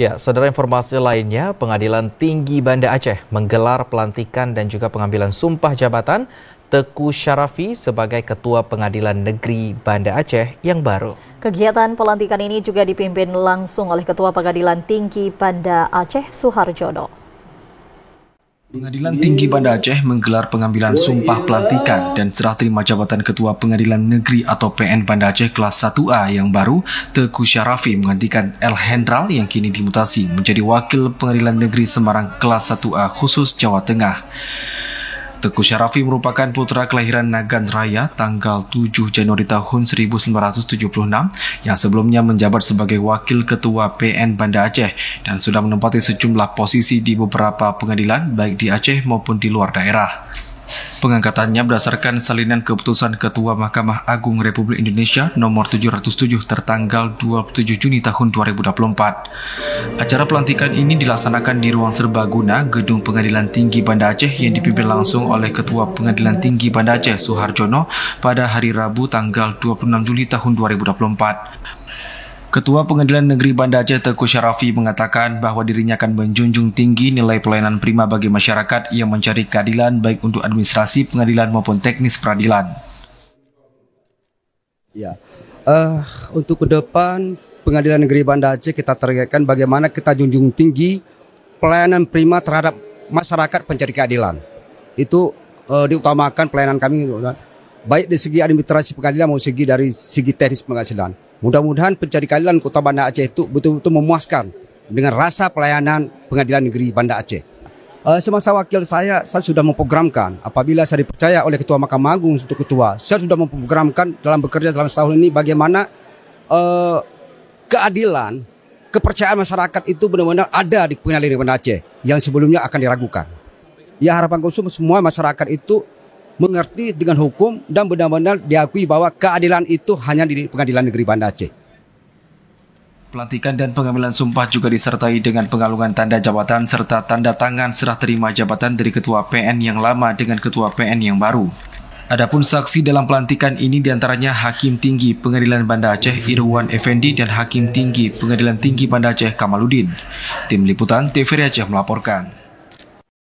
Ya, saudara informasi lainnya, Pengadilan Tinggi Banda Aceh menggelar pelantikan dan juga pengambilan sumpah jabatan Teku Syarafi sebagai Ketua Pengadilan Negeri Banda Aceh yang baru. Kegiatan pelantikan ini juga dipimpin langsung oleh Ketua Pengadilan Tinggi Banda Aceh Suharjono. Pengadilan Tinggi Banda Aceh menggelar pengambilan sumpah pelantikan dan serah terima jabatan Ketua Pengadilan Negeri atau PN Banda Aceh kelas 1A yang baru, Teguh Syarafi menggantikan El Hendral yang kini dimutasi menjadi Wakil Pengadilan Negeri Semarang kelas 1A khusus Jawa Tengah. Teguh Syarafi merupakan putra kelahiran Nagan Raya tanggal 7 Januari tahun 1976 yang sebelumnya menjabat sebagai Wakil Ketua PN Banda Aceh dan sudah menempati sejumlah posisi di beberapa pengadilan baik di Aceh maupun di luar daerah. Pengangkatannya berdasarkan salinan keputusan Ketua Mahkamah Agung Republik Indonesia nomor 707 tertanggal 27 Juni tahun 2024. Acara pelantikan ini dilaksanakan di ruang serbaguna Gedung Pengadilan Tinggi Banda Aceh yang dipimpin langsung oleh Ketua Pengadilan Tinggi Banda Aceh Suharjono pada hari Rabu tanggal 26 Juli tahun 2024. Ketua Pengadilan Negeri Banda Aceh Teguh Syarafi mengatakan bahwa dirinya akan menjunjung tinggi nilai pelayanan prima bagi masyarakat yang mencari keadilan baik untuk administrasi pengadilan maupun teknis peradilan. Ya, uh, untuk ke depan Pengadilan Negeri Banda Aceh kita targetkan bagaimana kita junjung tinggi pelayanan prima terhadap masyarakat pencari keadilan. Itu uh, diutamakan pelayanan kami gitu kan. baik dari segi administrasi pengadilan maupun segi dari segi teknis pengadilan. Mudah-mudahan pencari keadilan Kota Banda Aceh itu betul-betul memuaskan dengan rasa pelayanan Pengadilan Negeri Banda Aceh. Eh, semasa wakil saya, saya sudah memprogramkan apabila saya dipercaya oleh Ketua Mahkamah Agung untuk ketua, saya sudah memprogramkan dalam bekerja dalam setahun ini bagaimana uh, keadilan, kepercayaan masyarakat itu benar-benar ada di Pengadilan Negeri Banda Aceh yang sebelumnya akan diragukan. Ya harapan konsumen semua masyarakat itu mengerti dengan hukum dan benar-benar diakui bahwa keadilan itu hanya di Pengadilan Negeri Banda Aceh. Pelantikan dan pengambilan sumpah juga disertai dengan pengalungan tanda jabatan serta tanda tangan serah terima jabatan dari Ketua PN yang lama dengan Ketua PN yang baru. Adapun saksi dalam pelantikan ini diantaranya Hakim Tinggi Pengadilan Banda Aceh Irwan Effendi dan Hakim Tinggi Pengadilan Tinggi Banda Aceh Kamaludin. Tim Liputan TVRI Aceh melaporkan.